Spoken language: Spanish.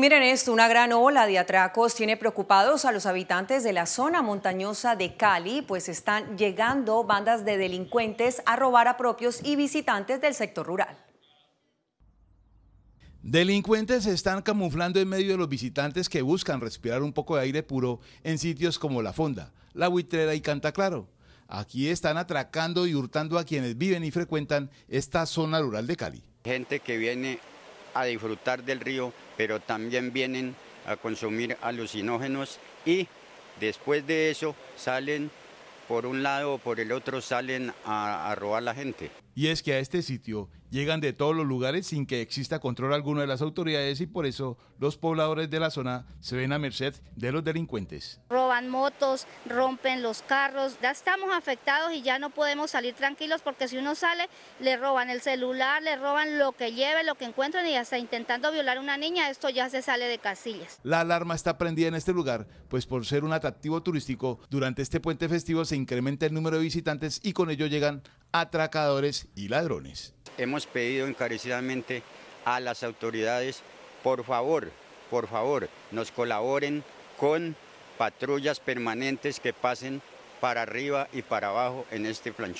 miren esto, una gran ola de atracos tiene preocupados a los habitantes de la zona montañosa de Cali, pues están llegando bandas de delincuentes a robar a propios y visitantes del sector rural. Delincuentes se están camuflando en medio de los visitantes que buscan respirar un poco de aire puro en sitios como La Fonda, La Buitrera y claro Aquí están atracando y hurtando a quienes viven y frecuentan esta zona rural de Cali. Gente que viene a disfrutar del río, pero también vienen a consumir alucinógenos y después de eso salen por un lado o por el otro, salen a, robar a la gente. Y es que a este sitio llegan de todos los lugares sin que exista control alguno de las autoridades y por eso los pobladores de la zona se ven a merced de los delincuentes. Roban motos, rompen los carros, ya estamos afectados y ya no podemos salir tranquilos porque si uno sale le roban el celular, le roban lo que lleve, lo que encuentren y hasta intentando violar a una niña, esto ya se sale de casillas. La alarma está prendida en este lugar, pues por ser un atractivo turístico, durante este puente festivo se incrementa el número de visitantes y con ello llegan atracadores y ladrones hemos pedido encarecidamente a las autoridades, por favor, por favor, nos colaboren con patrullas permanentes que pasen para arriba y para abajo en este planchón.